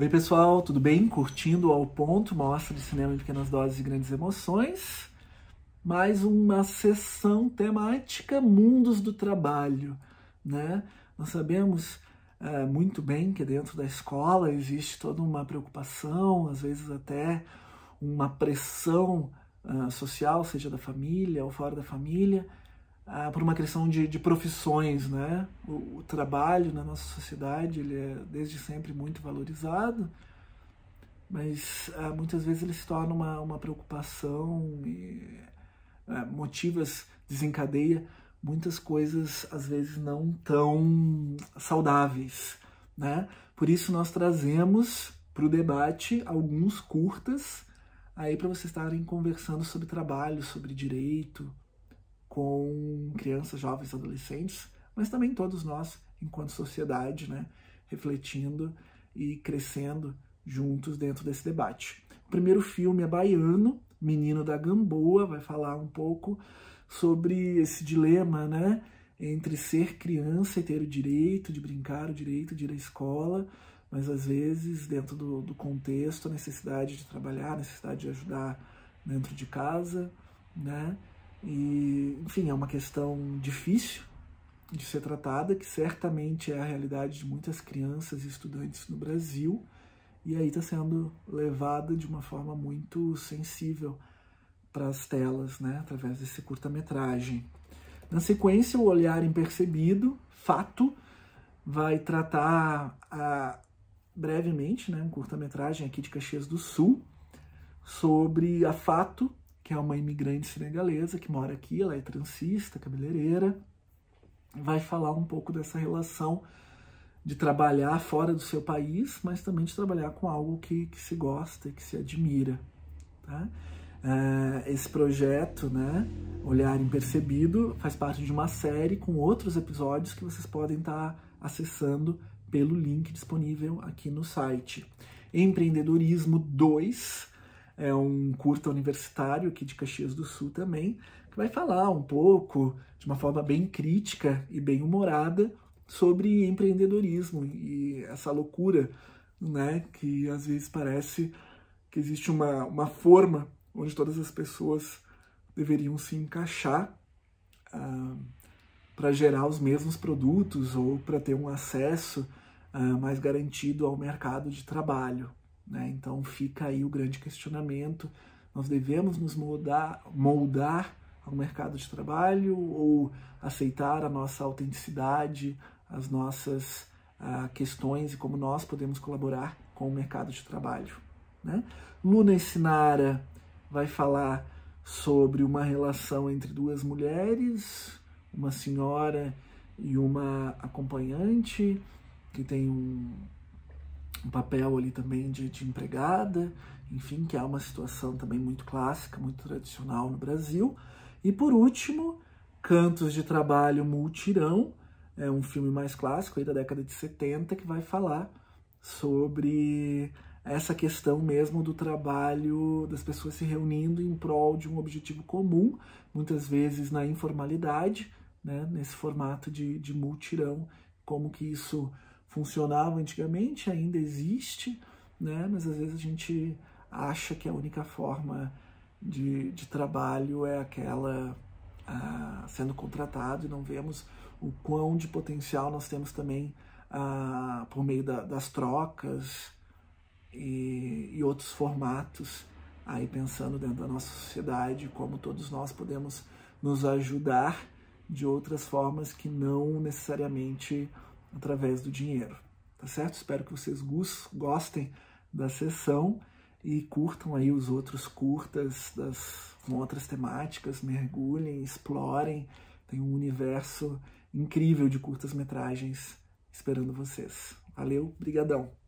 Oi, pessoal, tudo bem? Curtindo ao ponto, mostra de cinema em pequenas doses e grandes emoções. Mais uma sessão temática Mundos do Trabalho, né? Nós sabemos é, muito bem que dentro da escola existe toda uma preocupação, às vezes até uma pressão uh, social, seja da família ou fora da família, ah, por uma questão de, de profissões, né? O, o, trabalho na nossa sociedade ele é desde sempre muito valorizado, mas ah, muitas vezes ele se torna uma, uma preocupação e ah, motivas desencadeia muitas coisas às vezes não tão saudáveis, né? Por isso nós trazemos para o debate alguns curtas aí para vocês estarem conversando sobre trabalho, sobre direito, com crianças, jovens, adolescentes, mas também todos nós, enquanto sociedade, né, refletindo e crescendo juntos dentro desse debate. O primeiro filme é baiano, Menino da Gamboa, vai falar um pouco sobre esse dilema, né, entre ser criança e ter o direito de brincar, o direito de ir à escola, mas às vezes, dentro do, do contexto, a necessidade de trabalhar, a necessidade de ajudar dentro de casa, né, e, enfim, é uma questão difícil de ser tratada, que certamente é a realidade de muitas crianças e estudantes no Brasil, e aí está sendo levada de uma forma muito sensível para as telas, né, através desse curta-metragem. Na sequência, o Olhar Impercebido, fato, vai tratar a, ah, brevemente, né, um curta-metragem aqui de Caxias do Sul, sobre a fato que é uma imigrante senegalesa que mora aqui, ela é transista, cabeleireira, vai falar um pouco dessa relação de trabalhar fora do seu país, mas também de trabalhar com algo que, que se gosta, e que se admira. Tá? É, esse projeto, né, Olhar Impercebido, faz parte de uma série com outros episódios que vocês podem estar tá acessando pelo link disponível aqui no site. Empreendedorismo 2 é um curta universitário aqui de Caxias do Sul também, que vai falar um pouco, de uma forma bem crítica e bem humorada, sobre empreendedorismo e essa loucura, né, que às vezes parece que existe uma, uma forma onde todas as pessoas deveriam se encaixar ah, para gerar os mesmos produtos ou para ter um acesso ah, mais garantido ao mercado de trabalho. Né? Então fica aí o grande questionamento: nós devemos nos moldar, moldar ao mercado de trabalho ou aceitar a nossa autenticidade, as nossas ah, questões e como nós podemos colaborar com o mercado de trabalho? Né? Luna Ensinara vai falar sobre uma relação entre duas mulheres, uma senhora e uma acompanhante que tem um, um papel ali também de, de empregada, enfim, que é uma situação também muito clássica, muito tradicional no Brasil. E por último, Cantos de Trabalho Multirão, é um filme mais clássico aí da década de 70 que vai falar sobre essa questão mesmo do trabalho das pessoas se reunindo em prol de um objetivo comum, muitas vezes na informalidade, né, nesse formato de, de multirão, como que isso funcionava antigamente, ainda existe, né? mas às vezes a gente acha que a única forma de, de trabalho é aquela ah, sendo contratado e não vemos o quão de potencial nós temos também ah, por meio da, das trocas e, e, outros formatos, aí pensando dentro da nossa sociedade, como todos nós podemos nos ajudar de outras formas que não necessariamente através do dinheiro. Tá certo? Espero que vocês gostem da sessão e curtam aí os outros curtas das, com outras temáticas, mergulhem, explorem. Tem um universo incrível de curtas-metragens esperando vocês. Valeu, brigadão!